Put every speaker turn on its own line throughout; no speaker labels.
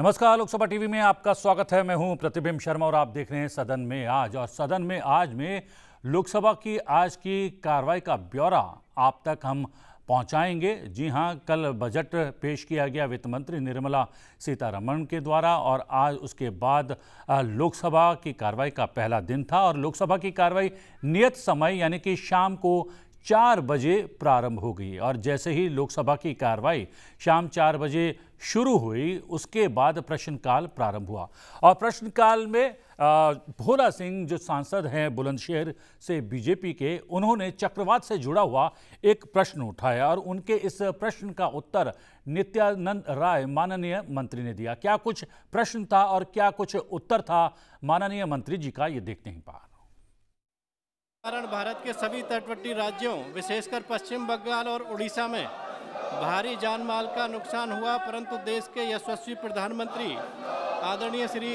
नमस्कार लोकसभा टीवी में आपका स्वागत है मैं हूं प्रतिबिंब शर्मा और आप देख रहे हैं सदन में आज और सदन में आज में लोकसभा की आज की कार्रवाई का ब्यौरा आप तक हम पहुंचाएंगे जी हां कल बजट पेश किया गया वित्त मंत्री निर्मला सीतारमण के द्वारा और आज उसके बाद लोकसभा की कार्रवाई का पहला दिन था और लोकसभा की कार्रवाई नियत समय यानी कि शाम को चार बजे प्रारंभ हो गई और जैसे ही लोकसभा की कार्रवाई शाम चार बजे शुरू हुई उसके बाद प्रश्नकाल प्रारंभ हुआ और प्रश्नकाल में भोला सिंह जो सांसद हैं बुलंदशहर से बीजेपी के उन्होंने चक्रवात से जुड़ा हुआ एक प्रश्न उठाया और उनके इस प्रश्न का उत्तर नित्यानंद राय माननीय मंत्री ने दिया क्या कुछ प्रश्न था और क्या कुछ उत्तर था माननीय मंत्री जी का ये देखते नहीं पार
कारण भारत के सभी तटवर्ती राज्यों विशेषकर पश्चिम बंगाल और उड़ीसा में भारी जान माल का नुकसान हुआ परंतु देश के यशस्वी प्रधानमंत्री आदरणीय श्री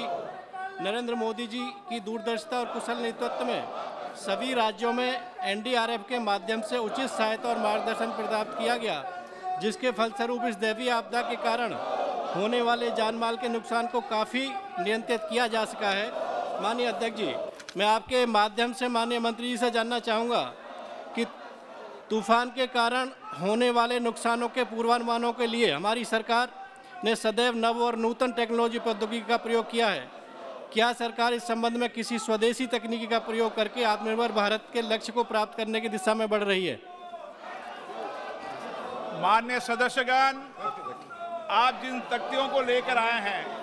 नरेंद्र मोदी जी की दूरदर्शिता और कुशल नेतृत्व में सभी राज्यों में एनडीआरएफ के माध्यम से उचित सहायता और मार्गदर्शन प्रदान किया गया जिसके फलस्वरूप इस दैवीय आपदा के कारण होने वाले जानमाल के नुकसान को काफ़ी नियंत्रित किया जा सका है माननीय अध्यक्ष जी मैं आपके माध्यम से माननीय मंत्री जी से जानना चाहूँगा कि तूफान के कारण होने वाले नुकसानों के पूर्वानुमानों के लिए हमारी सरकार ने सदैव नव और नूतन टेक्नोलॉजी प्रौद्योगिकी का प्रयोग किया है क्या सरकार इस संबंध में किसी स्वदेशी तकनीकी का प्रयोग करके आत्मनिर्भर भारत के लक्ष्य को प्राप्त करने की दिशा में बढ़ रही है मान्य सदस्यगण
आप जिन तथ्यों को लेकर आए हैं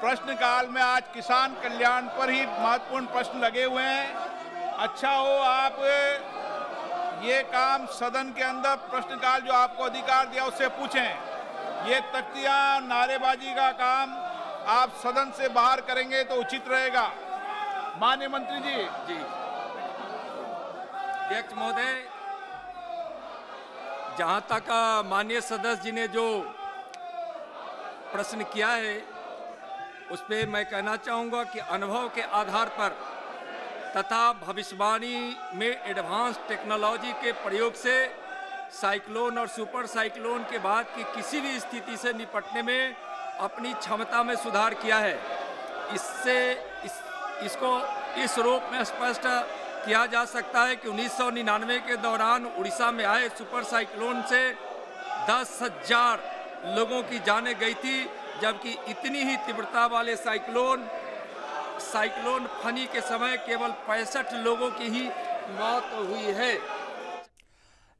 प्रश्नकाल में आज किसान कल्याण पर ही महत्वपूर्ण प्रश्न लगे हुए हैं अच्छा हो आप ये काम सदन के अंदर प्रश्नकाल जो आपको अधिकार दिया उससे पूछें ये तख्तियाँ नारेबाजी का काम आप सदन से बाहर करेंगे तो उचित रहेगा मान्य मंत्री जी जी अध्यक्ष
महोदय जहाँ तक माननीय सदस्य जी ने जो प्रश्न किया है उस पर मैं कहना चाहूँगा कि अनुभव के आधार पर तथा भविष्यवाणी में एडवांस टेक्नोलॉजी के प्रयोग से साइक्लोन और सुपर साइक्लोन के बाद की किसी भी स्थिति से निपटने में अपनी क्षमता में सुधार किया है इससे इस इसको इस रूप में स्पष्ट किया जा सकता है कि 1999 के दौरान उड़ीसा में आए सुपर साइक्लोन से दस हजार लोगों की जाने गई थी जबकि इतनी ही तीव्रता वाले साइक्लोन साइक्लोन फनी के समय केवल पैंसठ लोगों की ही मौत हुई है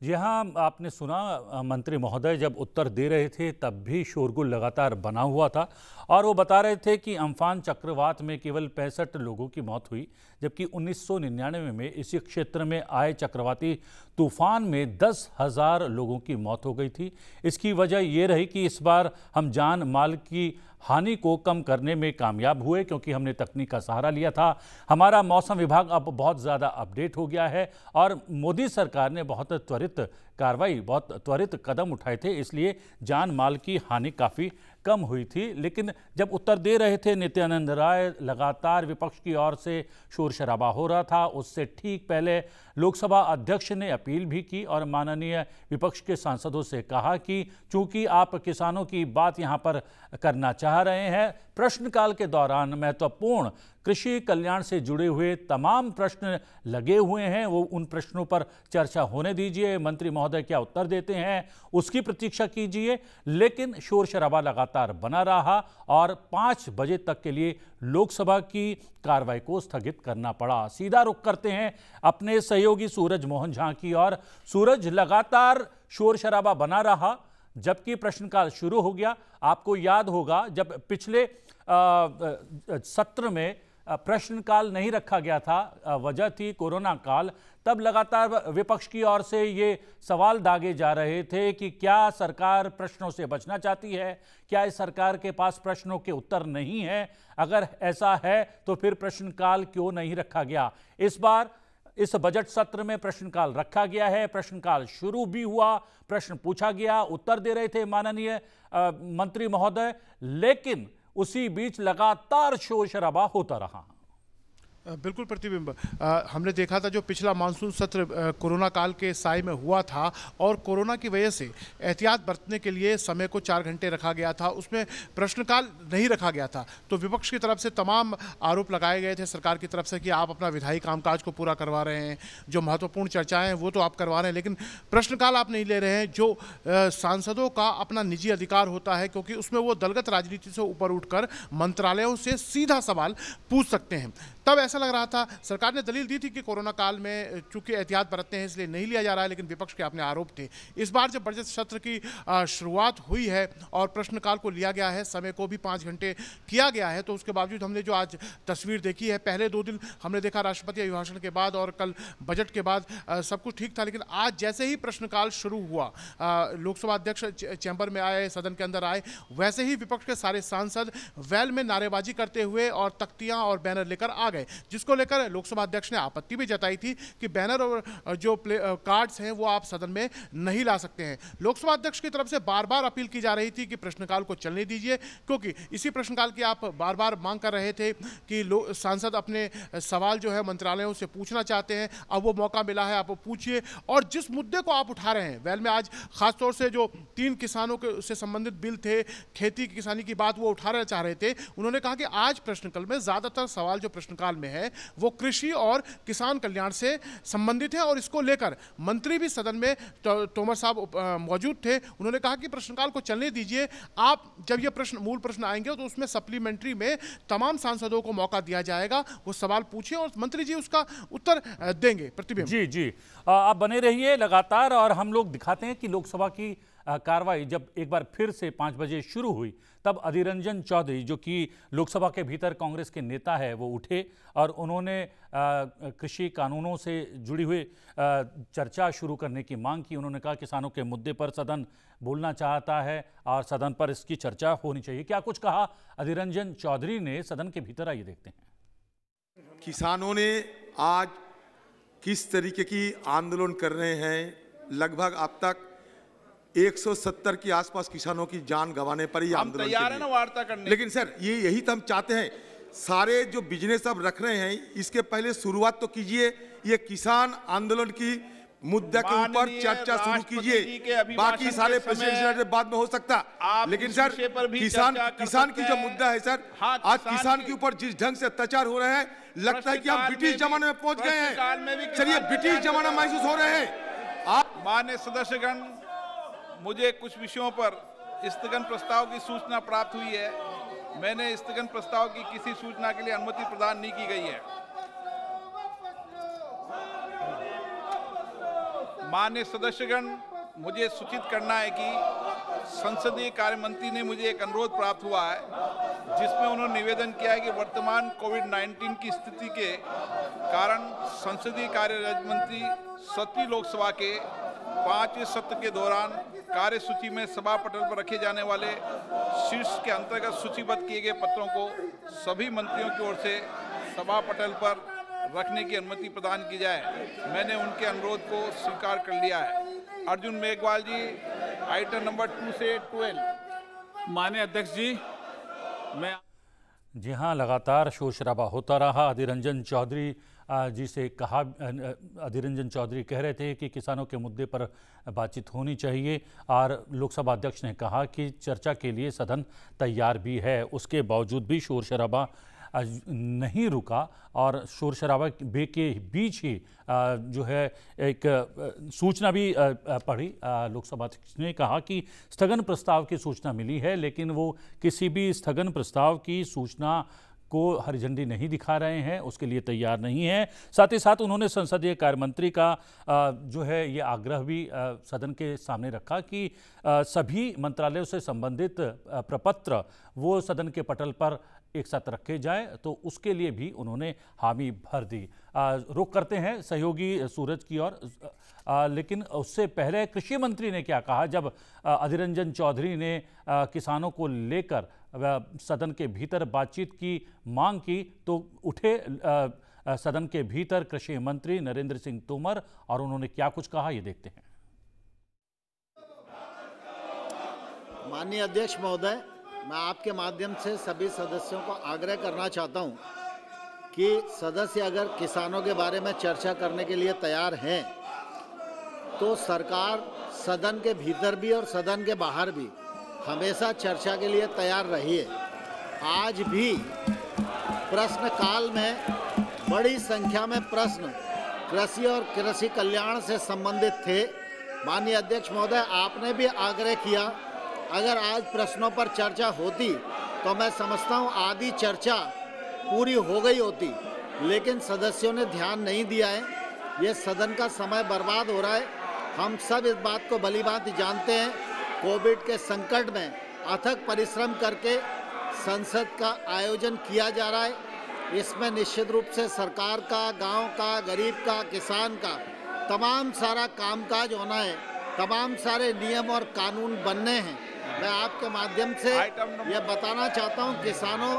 जी हाँ आपने सुना मंत्री महोदय जब उत्तर दे रहे थे तब भी शोरगुल लगातार बना हुआ था और वो बता रहे थे कि अम्फान चक्रवात में केवल पैंसठ लोगों की मौत हुई जबकि 1999 में इसी क्षेत्र में आए चक्रवाती तूफान में दस हज़ार लोगों की मौत हो गई थी इसकी वजह ये रही कि इस बार हम जान माल की हानि को कम करने में कामयाब हुए क्योंकि हमने तकनीक का सहारा लिया था हमारा मौसम विभाग अब बहुत ज़्यादा अपडेट हो गया है और मोदी सरकार ने बहुत त्वरित कार्रवाई बहुत त्वरित कदम उठाए थे इसलिए जान माल की हानि काफ़ी कम हुई थी लेकिन जब उत्तर दे रहे थे नित्यानंद राय लगातार विपक्ष की ओर से शोर शराबा हो रहा था उससे ठीक पहले लोकसभा अध्यक्ष ने अपील भी की और माननीय विपक्ष के सांसदों से कहा कि चूंकि आप किसानों की बात यहां पर करना चाह रहे हैं प्रश्नकाल के दौरान महत्वपूर्ण कृषि कल्याण से जुड़े हुए तमाम प्रश्न लगे हुए हैं वो उन प्रश्नों पर चर्चा होने दीजिए मंत्री महोदय क्या उत्तर देते हैं उसकी प्रतीक्षा कीजिए लेकिन शोर शराबा लगातार बना रहा और पाँच बजे तक के लिए लोकसभा की कार्रवाई को स्थगित करना पड़ा सीधा रुख करते हैं अपने सहयोगी सूरज मोहन झा की और सूरज लगातार शोर शराबा बना रहा जबकि प्रश्नकाल शुरू हो गया आपको याद होगा जब पिछले सत्र में प्रश्नकाल नहीं रखा गया था वजह थी कोरोना काल तब लगातार विपक्ष की ओर से ये सवाल दागे जा रहे थे कि क्या सरकार प्रश्नों से बचना चाहती है क्या इस सरकार के पास प्रश्नों के उत्तर नहीं है अगर ऐसा है तो फिर प्रश्नकाल क्यों नहीं रखा गया इस बार इस बजट सत्र में प्रश्नकाल रखा गया है प्रश्नकाल शुरू भी हुआ प्रश्न पूछा गया उत्तर दे रहे थे माननीय मंत्री महोदय लेकिन उसी बीच लगातार शोर शराबा होता रहा
बिल्कुल प्रतिबिंब हमने देखा था जो पिछला मानसून सत्र कोरोना काल के साय में हुआ था और कोरोना की वजह से एहतियात बरतने के लिए समय को चार घंटे रखा गया था उसमें प्रश्नकाल नहीं रखा गया था तो विपक्ष की तरफ से तमाम आरोप लगाए गए थे सरकार की तरफ से कि आप अपना विधायी कामकाज को पूरा करवा रहे हैं जो महत्वपूर्ण चर्चाएँ हैं वो तो आप करवा रहे हैं लेकिन प्रश्नकाल आप नहीं ले रहे हैं जो सांसदों का अपना निजी अधिकार होता है क्योंकि उसमें वो दलगत राजनीति से ऊपर उठकर मंत्रालयों से सीधा सवाल पूछ सकते हैं तब ऐसा लग रहा था सरकार ने दलील दी थी कि कोरोना काल में चूंकि एहतियात बरतते हैं इसलिए नहीं लिया जा रहा है लेकिन विपक्ष के अपने आरोप थे इस बार जब बजट सत्र की शुरुआत हुई है और प्रश्नकाल को लिया गया है समय को भी पाँच घंटे किया गया है तो उसके बावजूद हमने जो आज तस्वीर देखी है पहले दो दिन हमने देखा राष्ट्रपति अभिभाषण के बाद और कल बजट के बाद सब कुछ ठीक था लेकिन आज जैसे ही प्रश्नकाल शुरू हुआ लोकसभा अध्यक्ष चैम्बर में आए सदन के अंदर आए वैसे ही विपक्ष के सारे सांसद वैल में नारेबाजी करते हुए और तख्तियां और बैनर लेकर आ गए गए जिसको लेकर लोकसभा अध्यक्ष ने आपत्ति भी जताई थी कि बैनर और जो कार्ड्स हैं वो आप सदन में नहीं ला सकते हैं लोकसभा अध्यक्ष की तरफ से बार बार अपील की जा रही थी कि प्रश्नकाल को चलने दीजिए क्योंकि इसी प्रश्नकाल की आप बार बार मांग कर रहे थे कि सांसद अपने सवाल जो है मंत्रालयों से पूछना चाहते हैं अब वो मौका मिला है आप पूछिए और जिस मुद्दे को आप उठा रहे हैं वैल में आज खासतौर से जो तीन किसानों के से संबंधित बिल थे खेती किसानी की बात वो उठाना चाह रहे थे उन्होंने कहा कि आज प्रश्नकाल में ज़्यादातर सवाल जो प्रश्नकाल कार्यकाल में है वो कृषि और किसान कल्याण से संबंधित है और इसको लेकर मंत्री भी सदन में तो, तोमर साहब मौजूद थे उन्होंने कहा कि प्रश्नकाल को चलने दीजिए आप जब ये प्रश्न मूल प्रश्न आएंगे तो उसमें सप्लीमेंट्री में तमाम सांसदों को मौका
दिया जाएगा वो सवाल पूछे और मंत्री जी उसका उत्तर देंगे प्रतिबिंब जी जी आप बने रहिए लगातार और हम लोग दिखाते हैं कि लोकसभा की कार्रवाई जब एक बार फिर से पाँच बजे शुरू हुई तब अधीरंजन चौधरी जो कि लोकसभा के भीतर कांग्रेस के नेता है वो उठे और उन्होंने कृषि कानूनों से जुड़ी हुई चर्चा शुरू करने की मांग की उन्होंने कहा किसानों के मुद्दे पर सदन बोलना चाहता है और सदन पर इसकी चर्चा होनी चाहिए क्या कुछ कहा अधिरंजन चौधरी ने सदन के भीतर आइए देखते हैं
किसानों ने आज किस तरीके की आंदोलन कर रहे हैं लगभग अब तक 170 के आसपास किसानों की जान गंवाने पर ही आंदोलन तैयार है ना वार्ता करने लेकिन सर ये यही तो हम चाहते हैं सारे जो बिजनेस आप रख रहे हैं इसके पहले शुरुआत तो कीजिए ये किसान आंदोलन की मुद्दे के ऊपर चर्चा शुरू कीजिए बाकी सारे प्रेसिडेंट बाद में हो सकता लेकिन सर किसान किसान की जो मुद्दा है सर हाँ, आज किसान के ऊपर जिस ढंग से अत्याचार हो रहे हैं लगता है कि आप ब्रिटिश जमाने में पहुंच गए हैं चलिए ब्रिटिश जमाना महसूस हो रहे हैं आप मान्य सदस्यगण मुझे कुछ विषयों पर स्थगन प्रस्ताव की सूचना प्राप्त हुई है मैंने स्थगन प्रस्ताव की किसी सूचना के लिए अनुमति प्रदान नहीं की गई है मान्य सदस्यगण मुझे सूचित करना है कि संसदीय कार्य मंत्री ने मुझे एक अनुरोध प्राप्त हुआ है जिसमें उन्होंने निवेदन किया है कि वर्तमान कोविड 19 की स्थिति के कारण संसदीय कार्य राज्य मंत्री सत्री लोकसभा के पांचवें सत्र के दौरान कार्यसूची में सभा पटल पर रखे जाने वाले शीर्ष के अंतर्गत सूचीबद्ध किए गए पत्रों को सभी मंत्रियों की ओर से सभा पटल पर रखने की अनुमति प्रदान की जाए मैंने उनके अनुरोध को स्वीकार कर लिया है Arjun Meghwal ji item number two से ट्वेल्व मान्य अध्यक्ष जी मैं
जी हाँ लगातार शोर शराबा होता रहा अधिरंजन चौधरी जी से कहा अधीर रंजन चौधरी कह रहे थे कि किसानों के मुद्दे पर बातचीत होनी चाहिए और लोकसभा अध्यक्ष ने कहा कि चर्चा के लिए सदन तैयार भी है उसके बावजूद भी शोर शराबा नहीं रुका और शोर शराबा बे के बीच ही जो है एक सूचना भी पढ़ी लोकसभा अध्यक्ष ने कहा कि स्थगन प्रस्ताव की सूचना मिली है लेकिन वो किसी भी स्थगन प्रस्ताव की सूचना को हरी झंडी नहीं दिखा रहे हैं उसके लिए तैयार नहीं है साथ ही साथ उन्होंने संसदीय कार्य मंत्री का जो है ये आग्रह भी सदन के सामने रखा कि सभी मंत्रालयों से संबंधित प्रपत्र वो सदन के पटल पर एक साथ रखे जाए तो उसके लिए भी उन्होंने हामी भर दी रुख करते हैं सहयोगी सूरज की ओर लेकिन उससे पहले कृषि मंत्री ने क्या कहा जब अधिरंजन चौधरी ने किसानों को लेकर सदन के भीतर बातचीत की मांग की तो उठे सदन के भीतर कृषि मंत्री नरेंद्र सिंह तोमर और उन्होंने क्या कुछ कहा ये देखते हैं
माननीय अध्यक्ष महोदय मैं आपके माध्यम से सभी सदस्यों को आग्रह करना चाहता हूं कि सदस्य अगर किसानों के बारे में चर्चा करने के लिए तैयार हैं तो सरकार सदन के भीतर भी और सदन के बाहर भी हमेशा चर्चा के लिए तैयार रहिए आज भी प्रश्न काल में बड़ी संख्या में प्रश्न कृषि और कृषि कल्याण से संबंधित थे माननीय अध्यक्ष महोदय आपने भी आग्रह किया अगर आज प्रश्नों पर चर्चा होती तो मैं समझता हूँ आधी चर्चा पूरी हो गई होती लेकिन सदस्यों ने ध्यान नहीं दिया है ये सदन का समय बर्बाद हो रहा है हम सब इस बात को भली बात जानते हैं कोविड के संकट में अथक परिश्रम करके संसद का आयोजन किया जा रहा है इसमें निश्चित रूप से सरकार का गांव का गरीब का किसान का तमाम सारा कामकाज होना है तमाम सारे नियम और कानून बनने हैं मैं आपके माध्यम से यह बताना चाहता हूं किसानों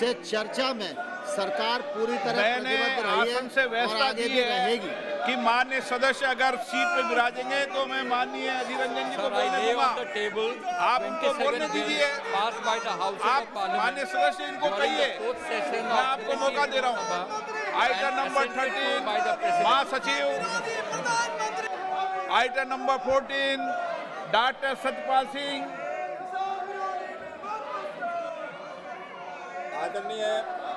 से चर्चा में सरकार पूरी तरह प्रतिबद्ध
रही है और आगे भी रहेगी कि मान्य सदस्य अगर सीट पे विराजेंगे तो मैं माननीय अधीर रंजन जी को बोलने दूंगा टेबल आप इनको बोलने दीजिए पास बाय द हाउस आप मान्य सदस्य इनको कहिए मैं आपको मौका दे रहा हूँ आइटम नंबर थर्टीन महासचिव item number fourteen doctor Satpal Singh आदरणीय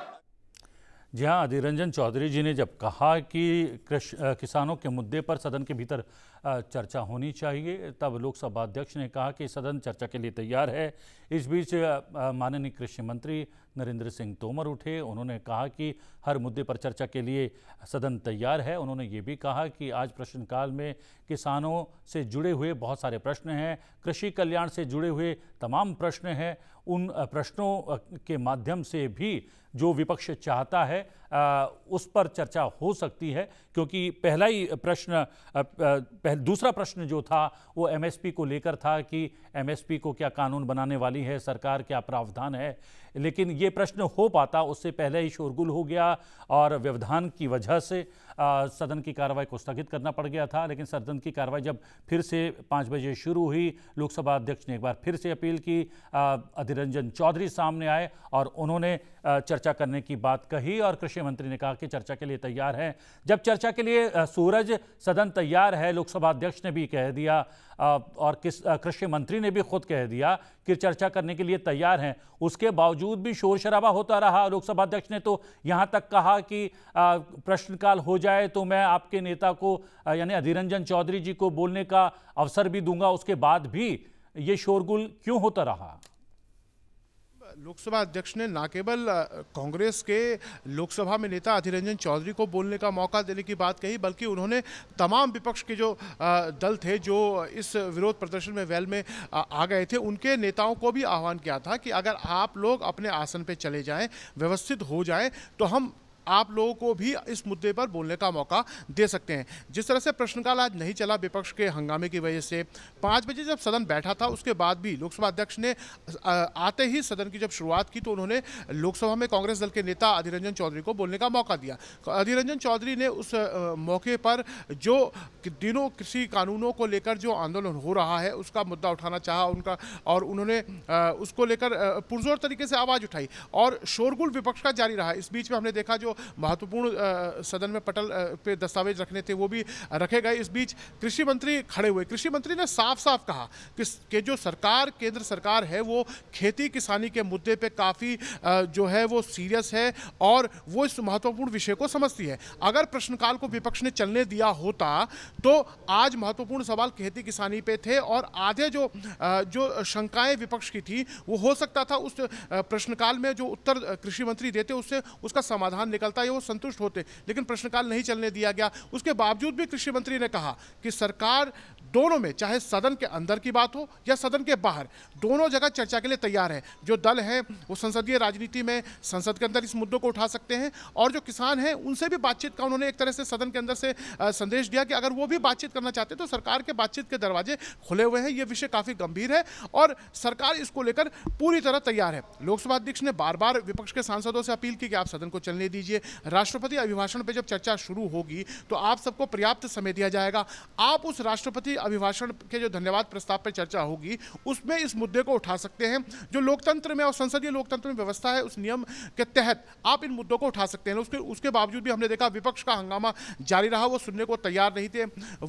जी हाँ अधीर रंजन चौधरी जी ने जब कहा कि किसानों के मुद्दे पर सदन के भीतर चर्चा होनी चाहिए तब लोकसभा अध्यक्ष ने कहा कि सदन चर्चा के लिए तैयार है इस बीच माननीय कृषि मंत्री नरेंद्र सिंह तोमर उठे उन्होंने कहा कि हर मुद्दे पर चर्चा के लिए सदन तैयार है उन्होंने ये भी कहा कि आज प्रश्नकाल में किसानों से जुड़े हुए बहुत सारे प्रश्न हैं कृषि कल्याण से जुड़े हुए तमाम प्रश्न हैं उन प्रश्नों के माध्यम से भी जो विपक्ष चाहता है उस पर चर्चा हो सकती है क्योंकि पहला ही प्रश्न पह, दूसरा प्रश्न जो था वो एमएसपी को लेकर था कि एमएसपी को क्या कानून बनाने वाली है सरकार क्या प्रावधान है लेकिन ये प्रश्न हो पाता उससे पहले ही शोरगुल हो गया और व्यवधान की वजह से आ, सदन की कार्रवाई को स्थगित करना पड़ गया था लेकिन सदन की कार्रवाई जब फिर से पाँच बजे शुरू हुई लोकसभा अध्यक्ष ने एक बार फिर से अपील की अधीर रंजन चौधरी सामने आए और उन्होंने चर्चा करने की बात कही और कृषि मंत्री ने कहा कि चर्चा के लिए तैयार हैं जब चर्चा के लिए सूरज सदन तैयार है लोकसभा अध्यक्ष ने भी कह दिया और किस कृषि मंत्री ने भी खुद कह दिया कि चर्चा करने के लिए तैयार हैं उसके बावजूद भी शोर शराबा होता रहा लोकसभा अध्यक्ष ने तो यहाँ तक कहा कि प्रश्नकाल हो जाए तो मैं आपके नेता को यानी अधीरंजन चौधरी जी को बोलने का अवसर भी दूंगा उसके बाद भी ये शोरगुल क्यों होता रहा लोकसभा अध्यक्ष ने ना केवल कांग्रेस के
लोकसभा में नेता अधीर रंजन चौधरी को बोलने का मौका देने की बात कही बल्कि उन्होंने तमाम विपक्ष के जो दल थे जो इस विरोध प्रदर्शन में वैल में आ गए थे उनके नेताओं को भी आह्वान किया था कि अगर आप लोग अपने आसन पर चले जाएं व्यवस्थित हो जाएं तो हम आप लोगों को भी इस मुद्दे पर बोलने का मौका दे सकते हैं जिस तरह से प्रश्नकाल आज नहीं चला विपक्ष के हंगामे की वजह से पाँच बजे जब सदन बैठा था उसके बाद भी लोकसभा अध्यक्ष ने आते ही सदन की जब शुरुआत की तो उन्होंने लोकसभा में कांग्रेस दल के नेता अधीर रंजन चौधरी को बोलने का मौका दिया अधीर रंजन चौधरी ने उस मौके पर जो दिनों कृषि कानूनों को लेकर जो आंदोलन हो रहा है उसका मुद्दा उठाना चाहा उनका और उन्होंने उसको लेकर पुरजोर तरीके से आवाज़ उठाई और शोरगुल विपक्ष का जारी रहा इस बीच में हमने देखा जो महत्वपूर्ण सदन में पटल पे दस्तावेज रखने थे वो भी रखे गए इस बीच कृषि मंत्री खड़े हुए कृषि मंत्री ने साफ साफ कहा कि के जो सरकार केंद्र सरकार है वो खेती किसानी के मुद्दे पे काफ़ी जो है वो सीरियस है और वो इस महत्वपूर्ण विषय को समझती है अगर प्रश्नकाल को विपक्ष ने चलने दिया होता तो आज महत्वपूर्ण सवाल खेती किसानी पे थे और आधे जो जो शंकाएं विपक्ष की थी वो हो सकता था उस प्रश्नकाल में जो उत्तर कृषि मंत्री देते उससे उसका समाधान निकल निकलता है वो संतुष्ट होते लेकिन प्रश्नकाल नहीं चलने दिया गया उसके बावजूद भी कृषि मंत्री ने कहा कि सरकार दोनों में चाहे सदन के अंदर की बात हो या सदन के बाहर दोनों जगह चर्चा के लिए तैयार है जो दल हैं वो संसदीय राजनीति में संसद के अंदर इस मुद्दों को उठा सकते हैं और जो किसान हैं उनसे भी बातचीत का उन्होंने एक तरह से सदन के अंदर से संदेश दिया कि अगर वो भी बातचीत करना चाहते हैं तो सरकार के बातचीत के दरवाजे खुले हुए हैं ये विषय काफ़ी गंभीर है और सरकार इसको लेकर पूरी तरह तैयार है लोकसभा अध्यक्ष ने बार बार विपक्ष के सांसदों से अपील की कि आप सदन को चलने दीजिए लीजिए राष्ट्रपति अभिभाषण पर जब चर्चा शुरू होगी तो आप सबको पर्याप्त समय दिया जाएगा आप उस राष्ट्रपति अभिभाषण के जो धन्यवाद प्रस्ताव पर चर्चा होगी उसमें इस मुद्दे को उठा सकते हैं जो लोकतंत्र में और संसदीय लोकतंत्र में व्यवस्था है उस नियम के तहत आप इन मुद्दों को उठा सकते हैं उसके उसके बावजूद भी हमने देखा विपक्ष का हंगामा जारी रहा वो सुनने को तैयार नहीं थे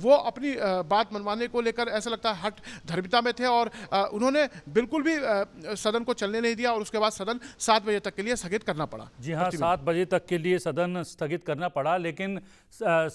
वो अपनी बात मनवाने को लेकर ऐसा लगता है हट धर्मिता में थे और उन्होंने बिल्कुल भी सदन को चलने नहीं दिया और उसके बाद सदन सात बजे तक के लिए स्थगित करना पड़ा
जी हाँ सात बजे तक के लिए सदन स्थगित करना पड़ा लेकिन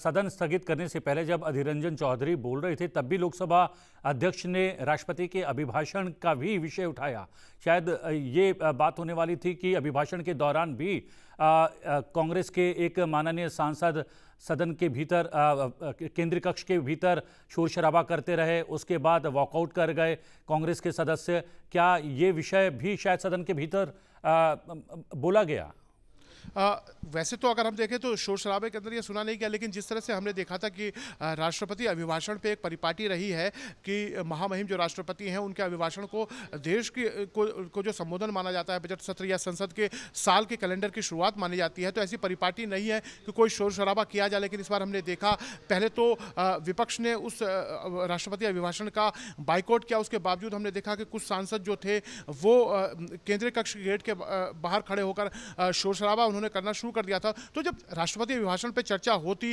सदन स्थगित करने से पहले जब अधिरंजन चौधरी बोल रहे थे तब भी लोकसभा अध्यक्ष ने राष्ट्रपति के अभिभाषण का भी विषय उठाया शायद ये बात होने वाली थी कि अभिभाषण के दौरान भी कांग्रेस के एक माननीय सांसद सदन के भीतर केंद्रीय कक्ष के भीतर शोर शराबा करते रहे उसके बाद वॉकआउट कर गए कांग्रेस के सदस्य क्या ये विषय भी शायद सदन के भीतर आ, बोला गया
आ, वैसे तो अगर हम देखें तो शोर शराबे के अंदर यह सुना नहीं गया लेकिन जिस तरह से हमने देखा था कि राष्ट्रपति अभिभाषण पे एक परिपाटी रही है कि महामहिम जो राष्ट्रपति हैं उनके अभिभाषण को देश की को, को जो संबोधन माना जाता है बजट सत्र या संसद के साल के कैलेंडर की शुरुआत मानी जाती है तो ऐसी परिपाटी नहीं है कि कोई शोर शराबा किया जाए लेकिन इस बार हमने देखा पहले तो विपक्ष ने उस राष्ट्रपति अभिभाषण का बाइकआउट किया उसके बावजूद हमने देखा कि कुछ सांसद जो थे वो केंद्रीय कक्ष गेट के बाहर खड़े होकर शोर शराबा उन्होंने करना शुरू कर दिया था तो जब राष्ट्रपति अभिभाषण पर चर्चा होती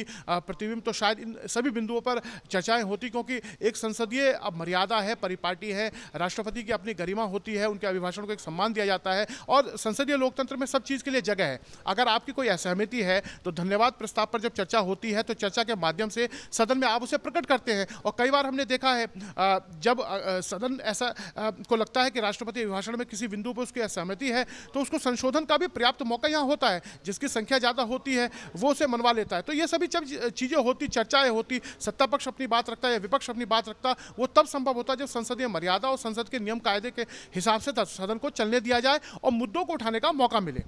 प्रतिबिंब तो शायद इन सभी बिंदुओं पर चर्चाएं होती क्योंकि एक संसदीय अब मर्यादा है परिपाटी है राष्ट्रपति की अपनी गरिमा होती है उनके अभिभाषण को एक सम्मान दिया जाता है और संसदीय लोकतंत्र में सब चीज़ के लिए जगह है अगर आपकी कोई असहमति है तो धन्यवाद प्रस्ताव पर जब चर्चा होती है तो चर्चा के माध्यम से सदन में आप उसे प्रकट करते हैं और कई बार हमने देखा है जब सदन ऐसा को लगता है कि राष्ट्रपति अभिभाषण में किसी बिंदु पर उसकी असहमति है तो उसको संशोधन का भी पर्याप्त मौका यहाँ होता होता है जिसकी संख्या ज़्यादा होती है वो उसे मनवा लेता है तो ये सभी जब चीज़ें होती चर्चाएं होती सत्ता पक्ष अपनी बात रखता है या विपक्ष अपनी बात रखता वो तब संभव होता है जब संसदीय मर्यादा और संसद के नियम कायदे के हिसाब से सदन को चलने दिया जाए और मुद्दों को उठाने का मौका मिले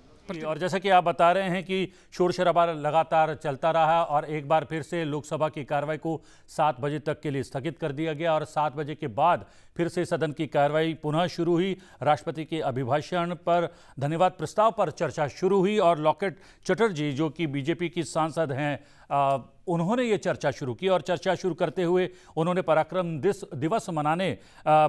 और जैसा कि आप बता रहे हैं कि शोर शराबा लगातार चलता रहा और एक बार फिर से लोकसभा की कार्रवाई को सात बजे तक के लिए स्थगित कर दिया गया और सात बजे के बाद फिर से सदन की कार्रवाई पुनः शुरू हुई राष्ट्रपति के अभिभाषण पर धन्यवाद प्रस्ताव पर चर्चा शुरू हुई और लॉकेट चटर्जी जो कि बीजेपी की सांसद हैं उन्होंने ये चर्चा शुरू की और चर्चा शुरू करते हुए उन्होंने पराक्रम दिवस मनाने आ,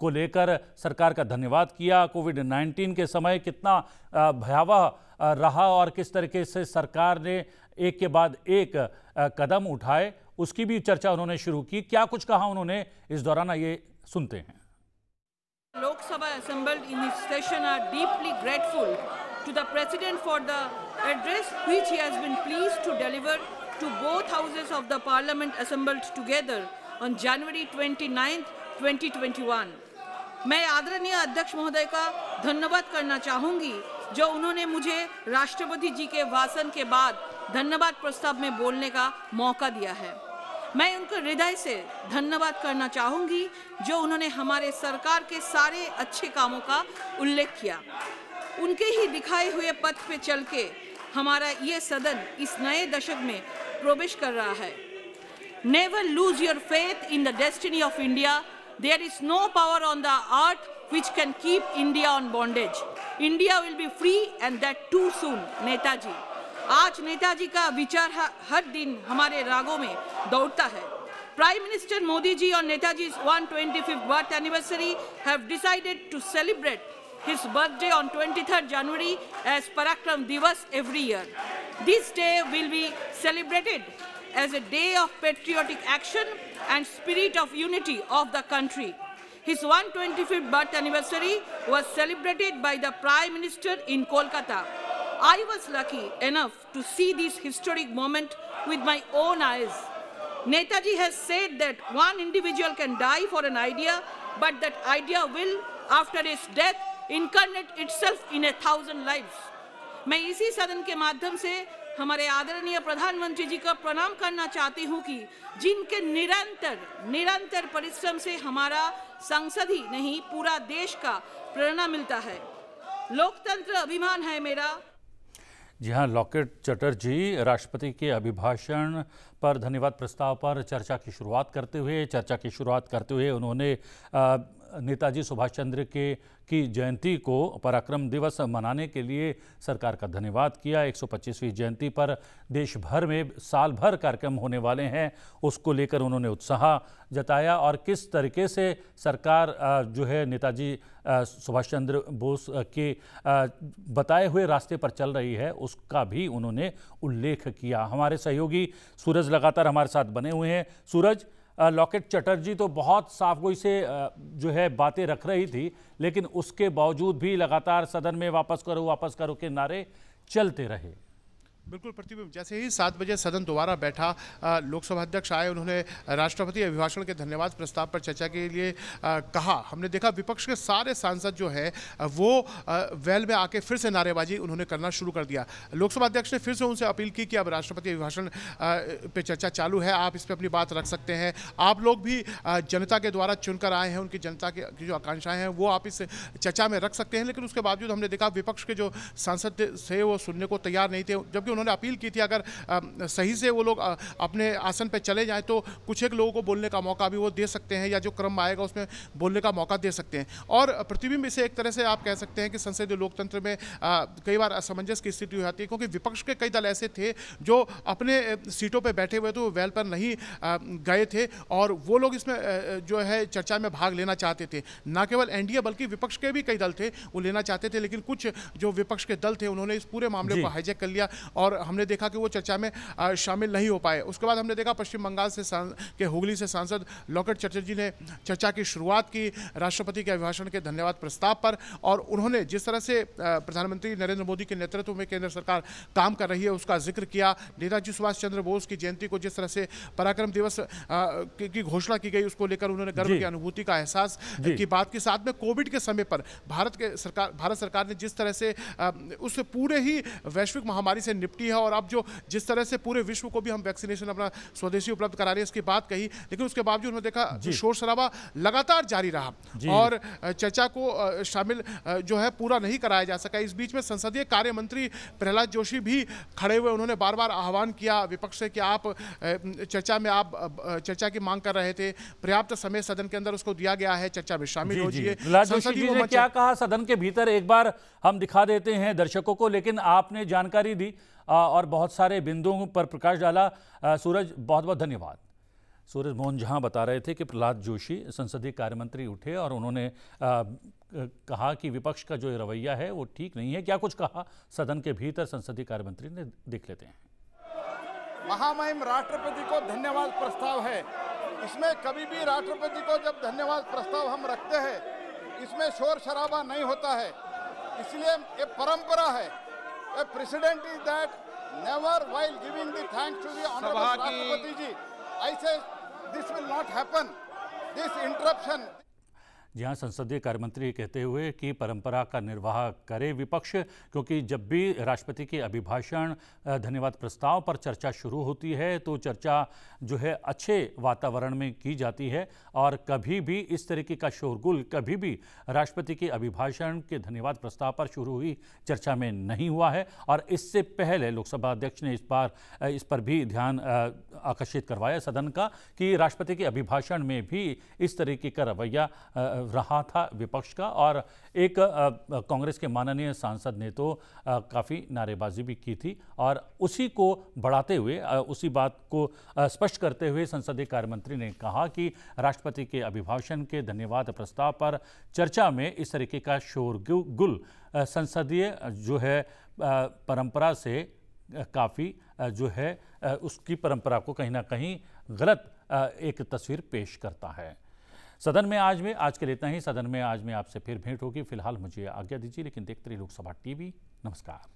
को लेकर सरकार का धन्यवाद किया कोविड 19 के समय कितना भयावह रहा और किस तरीके से सरकार ने एक के बाद एक कदम उठाए उसकी भी चर्चा उन्होंने शुरू की क्या कुछ कहा उन्होंने इस दौरान ये सुनते हैं
Lok Sabha assembled in session are deeply grateful to the president for the address which he has been pleased to deliver to both houses of the parliament assembled together on January 29th 2021 मैं आदरणीय अध्यक्ष महोदय का धन्यवाद करना चाहूँगी जो उन्होंने मुझे राष्ट्रपति जी के भाषण के बाद धन्यवाद प्रस्ताव में बोलने का मौका दिया है मैं उनको हृदय से धन्यवाद करना चाहूँगी जो उन्होंने हमारे सरकार के सारे अच्छे कामों का उल्लेख किया उनके ही दिखाए हुए पथ पे चल के हमारा ये सदन इस नए दशक में प्रवेश कर रहा है never lose your faith in the destiny of India There is no power on the earth which can keep India on bondage. India will be free and that too soon, Netaji. आज नेताजी का विचार हर दिन हमारे रागों में Prime Minister Modi ji on Netaji's 125th birth anniversary have decided to celebrate his birthday on 23rd January as Parakram Diwas every year. This day will be celebrated as a day of patriotic action and spirit of unity of the country. His 125th birth anniversary was celebrated by the Prime Minister in Kolkata. I was lucky enough to see this historic moment with my own eyes. Netaji has said that one individual can die for an idea, but that idea will, after his death, incarnate itself in a thousand lives. मैं इसी सदन के माध्यम से हमारे आदरणीय प्रधानमंत्री जी का प्रणाम करना चाहती हूँ कि जिनके निरंतर निरंतर परिश्रम से हमारा संसद ही नहीं पूरा देश का प्रेरणा मिलता है लोकतंत्र अभिमान है मेरा
जी हाँ लॉकेट चटर्जी राष्ट्रपति के अभिभाषण पर धन्यवाद प्रस्ताव पर चर्चा की शुरुआत करते हुए चर्चा की शुरुआत करते हुए उन्होंने आ, नेताजी सुभाष चंद्र के की जयंती को पराक्रम दिवस मनाने के लिए सरकार का धन्यवाद किया 125वीं जयंती पर देश भर में साल भर कार्यक्रम होने वाले हैं उसको लेकर उन्होंने उत्साह जताया और किस तरीके से सरकार जो है नेताजी सुभाष चंद्र बोस के बताए हुए रास्ते पर चल रही है उसका भी उन्होंने उल्लेख किया हमारे सहयोगी सूरज लगातार हमारे साथ बने हुए हैं सूरज लॉकेट चटर्जी तो बहुत साफ गोई से जो है बातें रख रही थी लेकिन उसके बावजूद भी लगातार सदन में वापस करो वापस करो के नारे चलते रहे
बिल्कुल प्रतिबिंब जैसे ही सात बजे सदन दोबारा बैठा
लोकसभा अध्यक्ष आए उन्होंने राष्ट्रपति
अभिभाषण के धन्यवाद प्रस्ताव पर चर्चा के लिए आ, कहा हमने देखा विपक्ष के सारे सांसद जो हैं वो आ, वेल में आके फिर से नारेबाजी उन्होंने करना शुरू कर दिया लोकसभा अध्यक्ष ने फिर से उनसे अपील की कि अब राष्ट्रपति अभिभाषण पर चर्चा चालू है आप इस पर अपनी बात रख सकते हैं आप लोग भी जनता के द्वारा चुनकर आए हैं उनकी जनता की जो आकांक्षाएँ हैं वो आप इस चर्चा में रख सकते हैं लेकिन उसके बावजूद हमने देखा विपक्ष के जो सांसद थे वो सुनने को तैयार नहीं थे जबकि उन्होंने अपील की थी अगर सही से वो लोग अपने आसन पर चले जाएँ तो कुछ एक लोगों को बोलने का मौका भी वो दे सकते हैं या जो क्रम आएगा उसमें बोलने का मौका दे सकते हैं और प्रतिबिंब इसे एक तरह से आप कह सकते हैं कि संसदीय लोकतंत्र में कई बार असमंजस की स्थिति हो जाती है क्योंकि विपक्ष के कई दल ऐसे थे जो अपने सीटों पर बैठे हुए थे वो वैल पर नहीं गए थे और वो लोग इसमें जो है चर्चा में भाग लेना चाहते थे ना केवल एनडीए बल्कि विपक्ष के भी कई दल थे वो लेना चाहते थे लेकिन कुछ जो विपक्ष के दल थे उन्होंने इस पूरे मामले को हाईजेक कर लिया और और हमने देखा कि वो चर्चा में शामिल नहीं हो पाए उसके बाद हमने देखा पश्चिम बंगाल से के हुगली से सांसद लॉकेट चटर्जी ने चर्चा की शुरुआत की राष्ट्रपति के अभिभाषण के धन्यवाद प्रस्ताव पर और उन्होंने जिस तरह से प्रधानमंत्री नरेंद्र मोदी के नेतृत्व में केंद्र सरकार काम कर रही है उसका जिक्र किया नेताजी सुभाष चंद्र बोस की जयंती को जिस तरह से पराक्रम दिवस की घोषणा की गई उसको लेकर उन्होंने गर्व की अनुभूति का एहसास की बात के साथ में कोविड के समय पर भारत के सरकार भारत सरकार ने जिस तरह से उस पूरे ही वैश्विक महामारी से निपट निपटी है और अब जो जिस तरह से पूरे विश्व को भी हम वैक्सीनेशन अपना स्वदेशी उपलब्ध करा रहे हैं इसकी बात कही लेकिन उसके बावजूद उन्होंने देखा शोर शराबा लगातार जारी रहा और चर्चा को शामिल जो है पूरा नहीं कराया जा सका इस बीच में संसदीय कार्य मंत्री प्रहलाद जोशी भी खड़े हुए उन्होंने बार बार आह्वान किया विपक्ष से कि आप चर्चा में आप चर्चा की मांग कर
रहे थे पर्याप्त समय सदन के अंदर उसको दिया गया है चर्चा में शामिल हो जाइए क्या कहा सदन के भीतर एक बार हम दिखा देते हैं दर्शकों को लेकिन आपने जानकारी दी और बहुत सारे बिंदुओं पर प्रकाश डाला सूरज बहुत बहुत धन्यवाद सूरज मोहन झा बता रहे थे कि प्रहलाद जोशी संसदीय कार्य मंत्री उठे और उन्होंने कहा कि विपक्ष का जो रवैया है वो ठीक नहीं है क्या कुछ कहा सदन के भीतर संसदीय कार्य मंत्री ने
देख लेते हैं महामहिम राष्ट्रपति को धन्यवाद प्रस्ताव है इसमें कभी भी राष्ट्रपति को जब धन्यवाद प्रस्ताव हम रखते हैं इसमें शोर शराबा नहीं होता है इसलिए ये परंपरा है The precedent is that never while giving the thanks to the Honorable Rashtrapati ji, I say this will not happen. This interruption
जहां संसदीय कार्य मंत्री कहते हुए कि परंपरा का निर्वाह करे विपक्ष क्योंकि जब भी राष्ट्रपति के अभिभाषण धन्यवाद प्रस्ताव पर चर्चा शुरू होती है तो चर्चा जो है अच्छे वातावरण में की जाती है और कभी भी इस तरीके का शोरगुल कभी भी राष्ट्रपति के अभिभाषण के धन्यवाद प्रस्ताव पर शुरू हुई चर्चा में नहीं हुआ है और इससे पहले लोकसभा अध्यक्ष ने इस बार इस पर भी ध्यान आकर्षित करवाया सदन का कि राष्ट्रपति के अभिभाषण में भी इस तरीके का रवैया रहा था विपक्ष का और एक कांग्रेस के माननीय सांसद ने तो काफ़ी नारेबाजी भी की थी और उसी को बढ़ाते हुए उसी बात को स्पष्ट करते हुए संसदीय कार्य मंत्री ने कहा कि राष्ट्रपति के अभिभाषण के धन्यवाद प्रस्ताव पर चर्चा में इस तरीके का शोरगुल संसदीय जो है परंपरा से काफ़ी जो है उसकी परंपरा को कहीं ना कहीं गलत एक तस्वीर पेश करता है सदन में आज में आज के लिए इतना ही सदन में आज में आपसे फिर भेंट होगी फिलहाल मुझे आज्ञा दीजिए लेकिन देखते रहिए लोकसभा टीवी नमस्कार